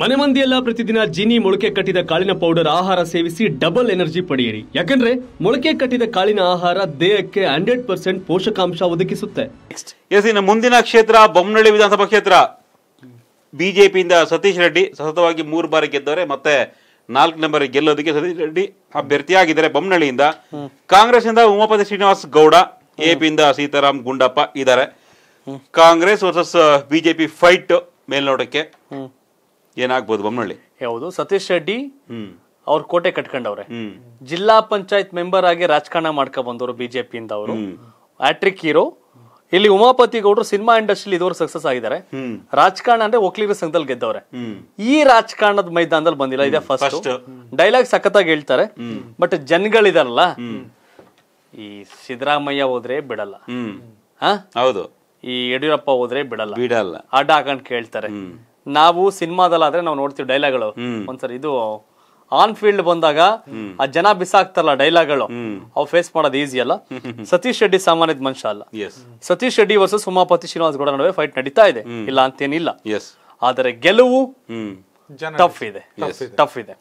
ಮನೆ ಮಂದಿಯೆಲ್ಲ ಪ್ರತಿದಿನ ಜೀನಿ ಮೊಳಕೆ ಕಟ್ಟಿದ ಕಾಳಿನ ಪೌಡರ್ ಆಹಾರ ಸೇವಿಸಿ ಡಬಲ್ ಎನರ್ಜಿ ಪಡೆಯಿರಿ ಯಾಕಂದ್ರೆ ಮೊಳಕೆ ಕಟ್ಟಿದ ಕಾಳಿನ ಆಹಾರ ದೇಹಕ್ಕೆ ಹಂಡ್ರೆಡ್ ಪರ್ಸೆಂಟ್ ಪೋಷಕಾಂಶ ಒದಗಿಸುತ್ತೆ ಮುಂದಿನ ಕ್ಷೇತ್ರ ಬೊಮ್ಮನಹಳ್ಳಿ ವಿಧಾನಸಭಾ ಕ್ಷೇತ್ರ ಬಿಜೆಪಿಯಿಂದ ಸತೀಶ್ ರೆಡ್ಡಿ ಸತತವಾಗಿ ಮೂರು ಬಾರಿ ಗೆದ್ದವರೆ ಮತ್ತೆ ನಾಲ್ಕು ನಂಬರ್ ಗೆಲ್ಲೋದಕ್ಕೆ ಸತೀಶ್ ರೆಡ್ಡಿ ಅಭ್ಯರ್ಥಿಯಾಗಿದ್ದಾರೆ ಬೊಮ್ಮನಹಳ್ಳಿಯಿಂದ ಕಾಂಗ್ರೆಸ್ ಇಂದ ಉಮಾಪತಿ ಶ್ರೀನಿವಾಸ್ ಗೌಡ ಎಪಿಯಿಂದ ಸೀತಾರಾಮ್ ಗುಂಡಪ್ಪ ಇದ್ದಾರೆ ಕಾಂಗ್ರೆಸ್ ವರ್ಸಸ್ ಬಿಜೆಪಿ ಫೈಟ್ ಮೇಲ್ನೋಟಕ್ಕೆ ಏನಾಗ್ಬೋದು ಬೊಮ್ಮಳ್ಳಿ ಹೌದು ಸತೀಶ್ ರೆಡ್ಡಿ ಅವ್ರ ಕೋಟೆ ಕಟ್ಕೊಂಡವ್ರೆ ಜಿಲ್ಲಾ ಪಂಚಾಯತ್ ಮೆಂಬರ್ ಆಗಿ ರಾಜಕಾರಣ ಮಾಡ್ಕೊ ಬಂದವರು ಬಿಜೆಪಿಯಿಂದ ಅವರು ಆಟ್ರಿಕ್ ಹೀರೋ ಇಲ್ಲಿ ಉಮಾಪತಿ ಗೌಡರು ಸಿನಿಮಾ ಇಂಡಸ್ಟ್ರಿ ಇದುವರೆಗೂ ಸಕ್ಸಸ್ ಆಗಿದ್ದಾರೆ ರಾಜಕಾರಣ ಅಂದ್ರೆ ಒಕ್ಲಿಗರ ಸಂಘದಲ್ಲಿ ಗೆದ್ದವ್ರೆ ಈ ರಾಜಕಾರಣದ ಮೈದಾನದಲ್ಲಿ ಬಂದಿಲ್ಲ ಇದೆ ಫಸ್ಟ್ ಡೈಲಾಗ್ ಸಖತ್ತಾಗಿ ಹೇಳ್ತಾರೆ ಬಟ್ ಜನ್ಗಳಿದಾರಲ್ಲ ಈ ಸಿದ್ದರಾಮಯ್ಯ ಹೋದ್ರೆ ಬಿಡಲ್ಲ ಹೌದು ಈ ಯಡಿಯೂರಪ್ಪ ಹೋದ್ರೆ ಬಿಡಲ್ಲ ಬಿಡಲ್ಲ ಅಡ್ಡ ಹಾಕೊಂಡು ಕೇಳ್ತಾರೆ ನಾವು ಸಿನಿಮಾದಲ್ಲಿ ಆದ್ರೆ ನಾವು ನೋಡ್ತೀವಿ ಡೈಲಾಗ್ಗಳು ಒಂದ್ಸರಿ ಇದು ಆನ್ ಫೀಲ್ಡ್ ಬಂದಾಗ ಆ ಜನ ಬಿಸಾಕ್ತಾರಲ್ಲ ಡೈಲಾಗ್ಗಳು ಅವ್ ಫೇಸ್ ಮಾಡೋದು ಈಸಿ ಅಲ್ಲ ಸತೀಶ್ ಶೆಟ್ಟಿ ಸಾಮಾನ್ಯದ ಮನುಷ್ಯ ಅಲ್ಲ ಸತೀಶ್ ಶೆಟ್ಟಿ ವರ್ಸಸ್ ಸುಮಾಪತಿ ಶ್ರೀನಿವಾಸ್ ಗೌಡ ನಡುವೆ ಫೈಟ್ ನಡೀತಾ ಇದೆ ಇಲ್ಲ ಅಂತೇನಿಲ್ಲ ಆದರೆ ಗೆಲುವು ಟಫ್ ಇದೆ ಟಫ್ ಇದೆ